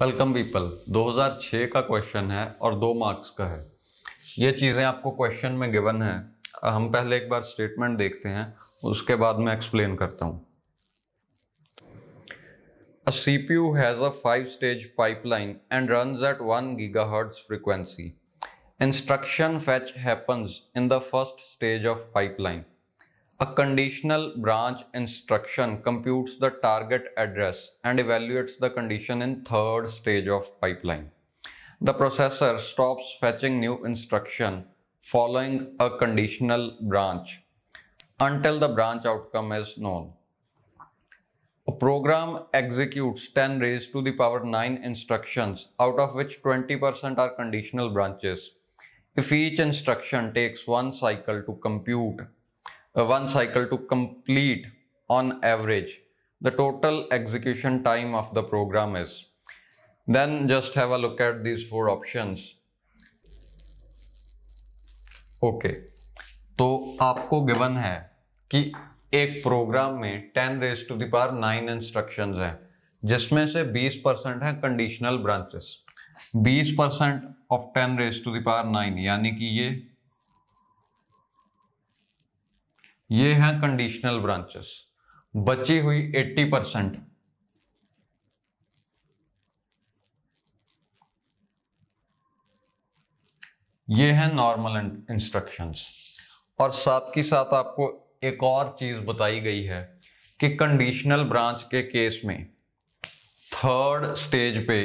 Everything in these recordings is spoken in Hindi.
वेलकम पीपल 2006 का क्वेश्चन है और दो मार्क्स का है ये चीज़ें आपको क्वेश्चन में गिवन है हम पहले एक बार स्टेटमेंट देखते हैं उसके बाद मैं एक्सप्लेन करता हूँ a C P U has a five stage pipeline and run at one gigahertz frequency instruction fetch happens in the first stage of pipeline A conditional branch instruction computes the target address and evaluates the condition in third stage of pipeline. The processor stops fetching new instruction following a conditional branch until the branch outcome is known. A program executes 10 raised to the power 9 instructions out of which 20% are conditional branches. If each instruction takes one cycle to compute one cycle to complete on average the total execution time of the program is. Then just have a look at these four options. Okay okay. तो आपको गिवन है कि एक प्रोग्राम में ten raise to the power nine instruction हैं जिसमें से बीस परसेंट है कंडीशनल ब्रांचेस बीस percent of ten raise to the power nine यानी कि ये ये हैं कंडीशनल ब्रांचेस बची हुई 80 परसेंट ये हैं नॉर्मल इंस्ट्रक्शंस और साथ ही साथ आपको एक और चीज बताई गई है कि कंडीशनल ब्रांच के केस में थर्ड स्टेज पे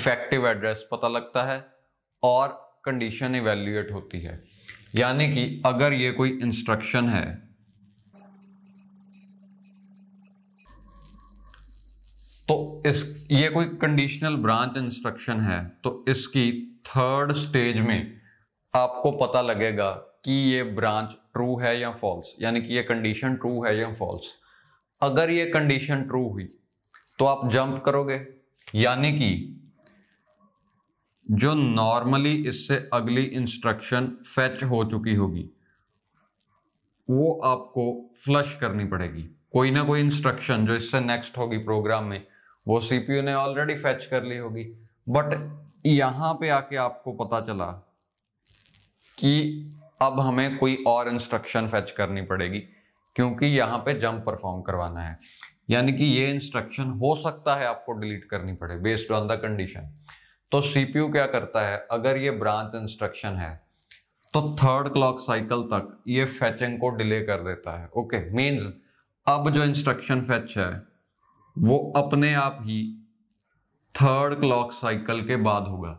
इफेक्टिव एड्रेस पता लगता है और कंडीशन इवेल्युएट होती है यानी कि अगर ये कोई इंस्ट्रक्शन है तो इस ये कोई कंडीशनल ब्रांच इंस्ट्रक्शन है तो इसकी थर्ड स्टेज में आपको पता लगेगा कि ये ब्रांच ट्रू है या फॉल्स यानी कि ये कंडीशन ट्रू है या फॉल्स अगर ये कंडीशन ट्रू हुई तो आप जंप करोगे यानी कि जो नॉर्मली इससे अगली इंस्ट्रक्शन फेच हो चुकी होगी वो आपको फ्लश करनी पड़ेगी कोई ना कोई इंस्ट्रक्शन जो इससे नेक्स्ट होगी प्रोग्राम में वो सीपीयू ने ऑलरेडी फैच कर ली होगी बट यहां पे आके आपको पता चला कि अब हमें कोई और इंस्ट्रक्शन फैच करनी पड़ेगी क्योंकि यहां पे जंप परफॉर्म करवाना है यानी कि ये इंस्ट्रक्शन हो सकता है आपको डिलीट करनी पड़े बेस्ड ऑन द कंडीशन तो सीपीयू क्या करता है अगर ये ब्रांच इंस्ट्रक्शन है तो थर्ड क्लॉक साइकिल तक ये फैचिंग को डिले कर देता है ओके okay, मीन्स अब जो इंस्ट्रक्शन फैच है वो अपने आप ही थर्ड क्लॉक साइकिल के बाद होगा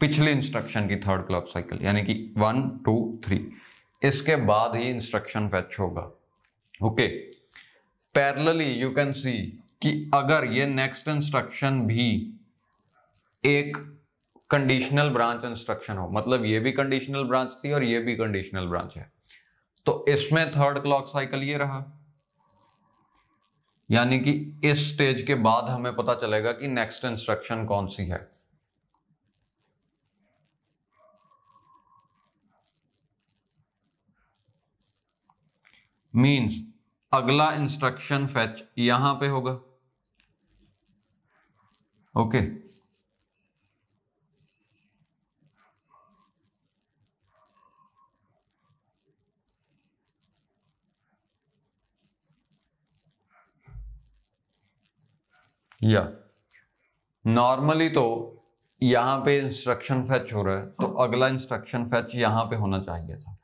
पिछले इंस्ट्रक्शन की थर्ड क्लॉक साइकिल यानी कि वन टू थ्री इसके बाद ही इंस्ट्रक्शन फैच होगा okay parallelly you can see कि अगर ये नेक्स्ट इंस्ट्रक्शन भी एक कंडीशनल ब्रांच इंस्ट्रक्शन हो मतलब ये भी कंडीशनल ब्रांच थी और ये भी कंडीशनल ब्रांच है तो इसमें थर्ड क्लॉक साइकिल ये रहा यानी कि इस स्टेज के बाद हमें पता चलेगा कि नेक्स्ट इंस्ट्रक्शन कौन सी है मीन्स अगला इंस्ट्रक्शन फैच यहां पे होगा ओके okay. या नॉर्मली तो यहाँ पे इंस्ट्रक्शन फैच हो रहा है तो अगला इंस्ट्रक्शन फैच यहाँ पे होना चाहिए था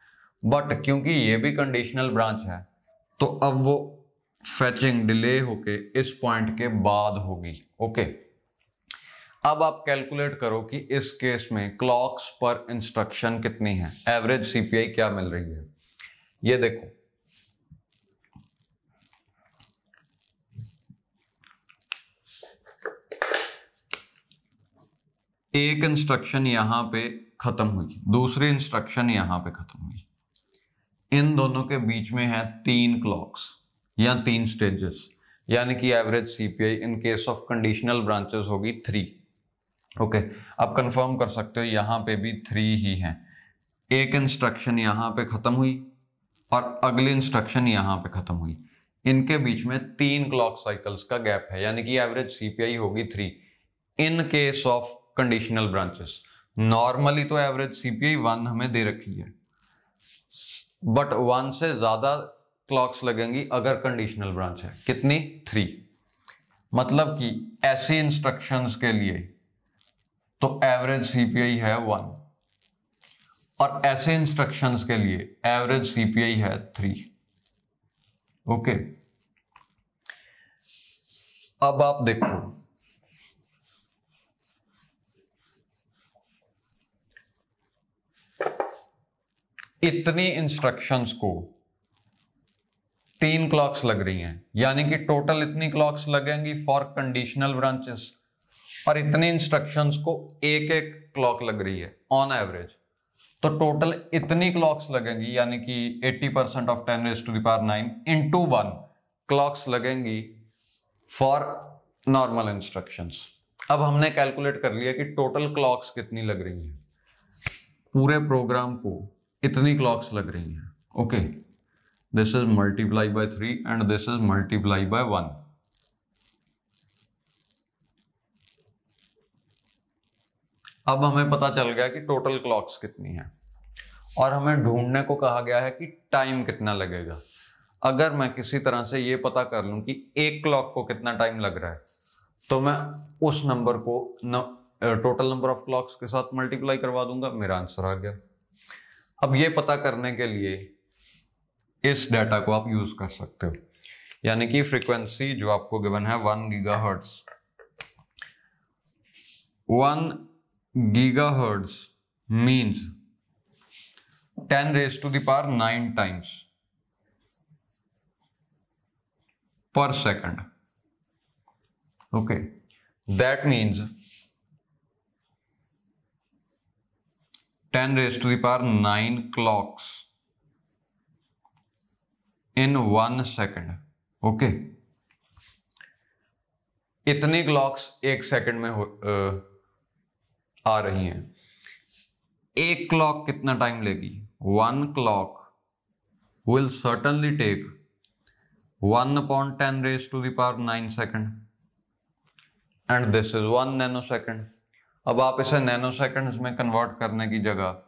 बट क्योंकि ये भी कंडीशनल ब्रांच है तो अब वो फैचिंग डिले होके इस पॉइंट के बाद होगी ओके अब आप कैलकुलेट करो कि इस केस में क्लॉक्स पर इंस्ट्रक्शन कितनी है एवरेज सीपीआई क्या मिल रही है ये देखो एक इंस्ट्रक्शन यहां पे ख़त्म हुई दूसरी इंस्ट्रक्शन यहां पे ख़त्म हुई इन दोनों के बीच में है तीन क्लॉक्स या तीन स्टेजेस यानी कि average CPI in case of conditional branches होगी थ्री ओके आप कंफर्म कर सकते हो यहां पे भी थ्री ही है एक इंस्ट्रक्शन यहां पे ख़त्म हुई और अगली इंस्ट्रक्शन यहां पे ख़त्म हुई इनके बीच में तीन क्लॉक साइकिल्स का गैप है यानी कि एवरेज सीपीआई होगी three in case of conditional branches normally तो एवरेज सीपीआई वन हमें दे रखी है बट वन से ज़्यादा क्लॉक्स लगेंगी अगर कंडीशनल ब्रांच है कितनी थ्री मतलब कि ऐसी इंस्ट्रक्शंस के लिए तो एवरेज सीपीआई है वन और ऐसे इंस्ट्रक्शंस के लिए एवरेज सीपीआई है थ्री ओके okay. अब आप देखो इतनी इंस्ट्रक्शंस को तीन क्लॉक्स लग रही हैं यानी कि टोटल इतनी क्लॉक्स लगेंगी फॉर कंडीशनल ब्रांचेस और इतनी इंस्ट्रक्शंस को एक एक क्लॉक लग रही है ऑन एवरेज तो टोटल इतनी क्लॉक्स लगेंगी यानी कि 80 percent of ten raise to the power nine into one clocks लगेंगी फॉर नॉर्मल इंस्ट्रक्शंस अब हमने कैलकुलेट कर लिया कि टोटल क्लॉक्स कितनी लग रही हैं पूरे प्रोग्राम को इतनी क्लॉक्स लग रही हैं okay this is multiply by three and this is multiply by one अब हमें पता चल गया कि टोटल क्लॉक्स कितनी है और हमें ढूंढने को कहा गया है कि टाइम कितना लगेगा अगर मैं किसी तरह से ये पता कर लूं कि एक क्लॉक को कितना टाइम लग रहा है तो मैं उस नंबर को न, टोटल नंबर ऑफ क्लॉक्स के साथ मल्टीप्लाई करवा दूंगा मेरा आंसर आ गया अब ये पता करने के लिए इस डाटा को आप यूज कर सकते हो यानी कि फ्रीक्वेंसी जो आपको गिवन है one gigahertz one gigahertz means ten raise to the power nine times per second okay that means ten raise to the power nine clocks in one second okay इतनी क्लॉक्स एक सेकेंड में हो, आ, रही हैं एक क्लॉक कितना टाइम लेगी one clock will certainly take one upon ten raise to the power nine second and this is one nanosecond अब आप इसे नैनो सेकेंड्स में कन्वर्ट करने की जगह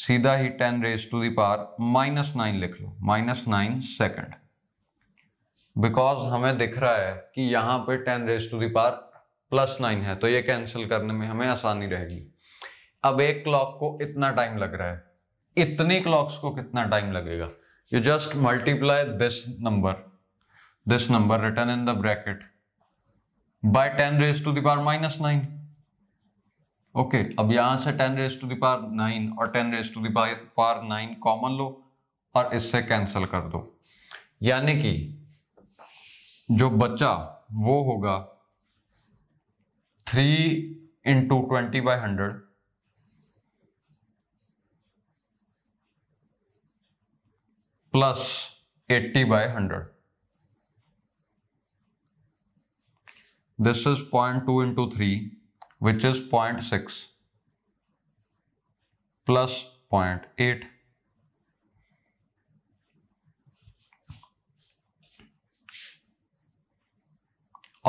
सीधा ही ten raise to the power minus nine लिख लो माइनस नाइन सेकेंड बिकॉज हमें दिख रहा है कि यहां पे ten raise to the power plus nine है तो ये कैंसिल करने में हमें आसानी रहेगी अब एक क्लॉक को इतना टाइम लग रहा है इतनी क्लॉक्स को कितना टाइम लगेगा you just multiply this number this number written in the bracket by ten raise to the power minus okay अब यहां से ten raise to the power nine और ten raise to the power nine common लो और इससे कैंसिल कर दो यानी कि जो बच्चा वो होगा three into twenty by hundred plus eighty by hundred this is point two into three which is 0.6 plus 0.8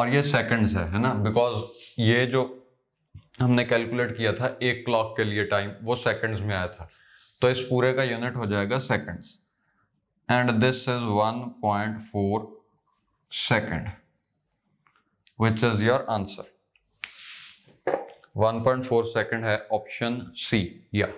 और ये सेकंड्स है है ना बिकॉज ये जो हमने कैलकुलेट किया था एक क्लॉक के लिए टाइम वो सेकंड्स में आया था तो इस पूरे का यूनिट हो जाएगा seconds and this is 1.4 second which is your answer 1.4 second है ऑप्शन सी या